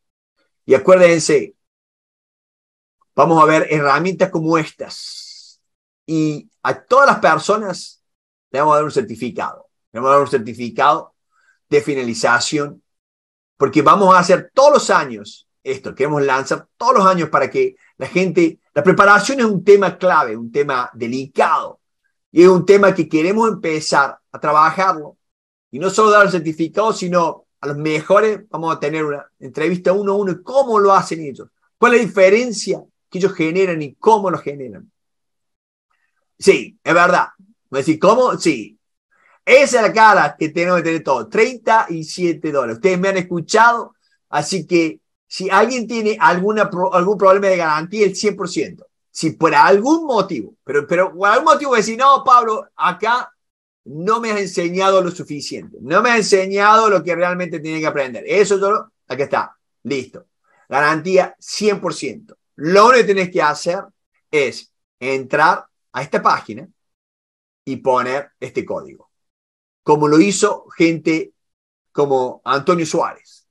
Y acuérdense, vamos a ver herramientas como estas. Y a todas las personas le vamos a dar un certificado. Le vamos a dar un certificado de finalización, porque vamos a hacer todos los años esto, queremos lanzar todos los años para que la gente la preparación es un tema clave, un tema delicado, y es un tema que queremos empezar a trabajarlo, y no solo dar certificados, sino a los mejores vamos a tener una entrevista uno a uno, cómo lo hacen ellos, cuál es la diferencia que ellos generan y cómo lo generan. Sí, es verdad. cómo? Sí. Esa es la cara que tenemos que tener todos. 37 dólares. Ustedes me han escuchado, así que si alguien tiene alguna, algún problema de garantía, el 100%. Si por algún motivo, pero, pero por algún motivo decir, no, Pablo, acá no me has enseñado lo suficiente, no me has enseñado lo que realmente tiene que aprender. Eso solo, lo, está, listo. Garantía 100%. Lo único que tenés que hacer es entrar a esta página y poner este código, como lo hizo gente como Antonio Suárez,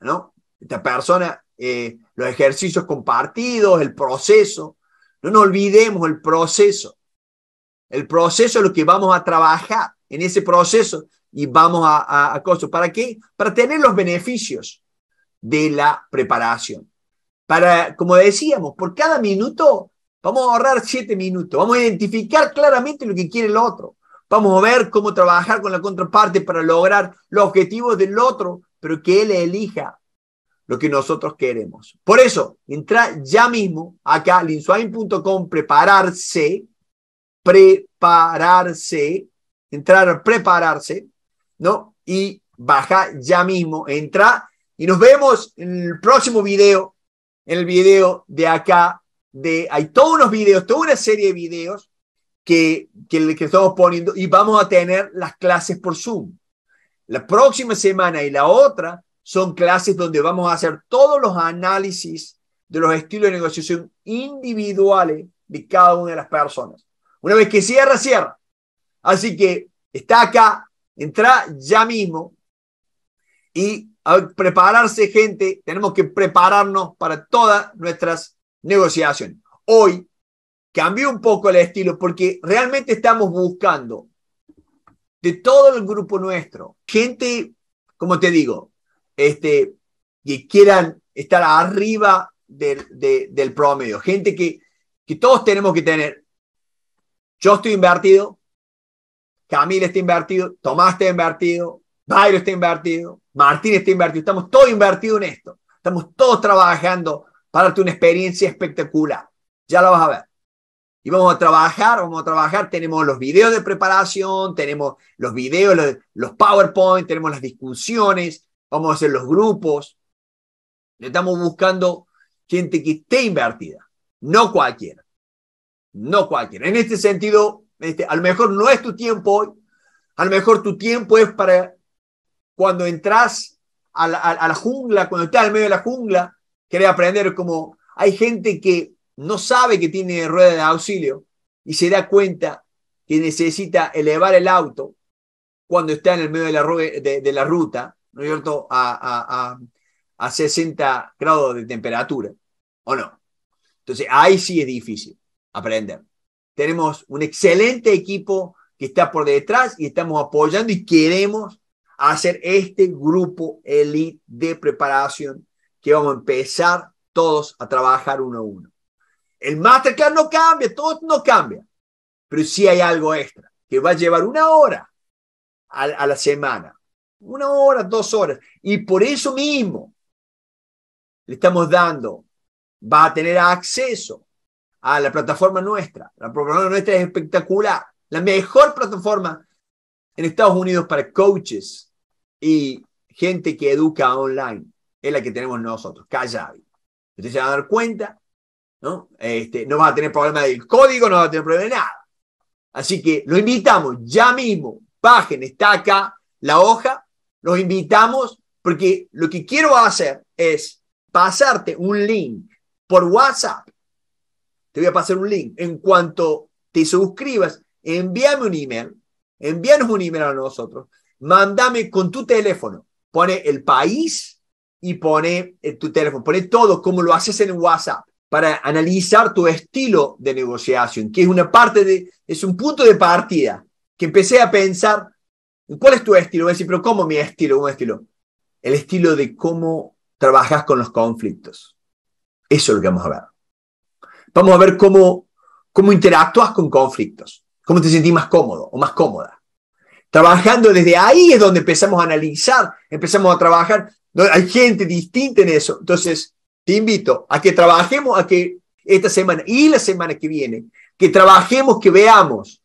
¿no? esta persona, eh, los ejercicios compartidos, el proceso. No nos olvidemos el proceso. El proceso es lo que vamos a trabajar en ese proceso y vamos a, a, a cosas. ¿Para qué? Para tener los beneficios de la preparación. Para, como decíamos, por cada minuto vamos a ahorrar siete minutos. Vamos a identificar claramente lo que quiere el otro. Vamos a ver cómo trabajar con la contraparte para lograr los objetivos del otro, pero que él elija lo que nosotros queremos. Por eso, entra ya mismo acá, linsuain.com, prepararse, prepararse, entrar a prepararse, ¿no? Y baja ya mismo, entra y nos vemos en el próximo video, en el video de acá, de, hay todos unos videos, toda una serie de videos que, que, que estamos poniendo y vamos a tener las clases por Zoom. La próxima semana y la otra son clases donde vamos a hacer todos los análisis de los estilos de negociación individuales de cada una de las personas. Una vez que cierra, cierra. Así que está acá, entra ya mismo y a prepararse gente, tenemos que prepararnos para todas nuestras negociaciones. Hoy cambió un poco el estilo porque realmente estamos buscando de todo el grupo nuestro, gente, como te digo, este, que quieran estar arriba del, del promedio. Gente que, que todos tenemos que tener. Yo estoy invertido, Camila está invertido, Tomás está invertido, Bayro está invertido, Martín está invertido. Estamos todos invertidos en esto. Estamos todos trabajando para darte una experiencia espectacular. Ya la vas a ver. Y vamos a trabajar, vamos a trabajar. Tenemos los videos de preparación, tenemos los videos, los, los PowerPoint, tenemos las discusiones, vamos a hacer los grupos. Estamos buscando gente que esté invertida, no cualquiera. No cualquiera. En este sentido, este, a lo mejor no es tu tiempo hoy, a lo mejor tu tiempo es para cuando entras a la, jungla, cuando estás en medio de la jungla, querés aprender como hay gente que no sabe que tiene rueda de auxilio y se da cuenta que necesita elevar el auto cuando está en el medio de la, de la ruta ¿no es cierto?, a, 60 grados de temperatura, ¿o no? Entonces, ahí sí es difícil aprender. Tenemos un excelente equipo que está por detrás y estamos apoyando y queremos hacer este grupo elite de preparación que vamos a empezar todos a trabajar uno a uno. El masterclass no cambia, todo no cambia, pero sí hay algo extra que va a llevar una hora a la semana una hora, dos horas. Y por eso mismo le estamos dando, va a tener acceso a la plataforma nuestra. La plataforma nuestra es espectacular, la mejor plataforma en Estados Unidos para coaches y gente que educa online. Es la que tenemos nosotros, Callavi. Ustedes se van a dar cuenta, ¿no? Este, no va a tener problema del código, no va a tener problema de nada. Así que lo invitamos ya mismo. página, está acá la hoja, los invitamos porque lo que quiero hacer es pasarte un link por WhatsApp. Te voy a pasar un link. En cuanto te suscribas, envíame un email. Envíanos un email a nosotros. Mándame con tu teléfono. Pone el país y pone eh, tu teléfono. Pone todo como lo haces en WhatsApp para analizar tu estilo de negociación, que es una parte de, es un punto de partida, que empecé a pensar ¿Cuál es tu estilo? Voy a decir, pero ¿cómo mi estilo? Un estilo. El estilo de cómo trabajas con los conflictos. Eso es lo que vamos a ver. Vamos a ver cómo, cómo interactúas con conflictos, cómo te sentís más cómodo o más cómoda. Trabajando desde ahí es donde empezamos a analizar, empezamos a trabajar. Hay gente distinta en eso. Entonces, te invito a que trabajemos, a que esta semana y la semana que viene, que trabajemos, que veamos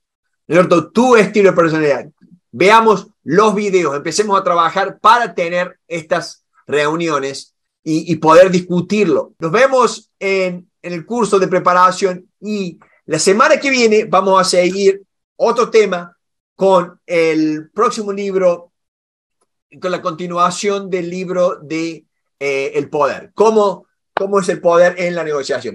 ¿no? tu estilo de personalidad, veamos los videos, empecemos a trabajar para tener estas reuniones y, poder discutirlo. Nos vemos en, el curso de preparación y la semana que viene vamos a seguir otro tema con el próximo libro, con la continuación del libro de eh, El Poder. ¿Cómo, ¿Cómo es el poder en la negociación?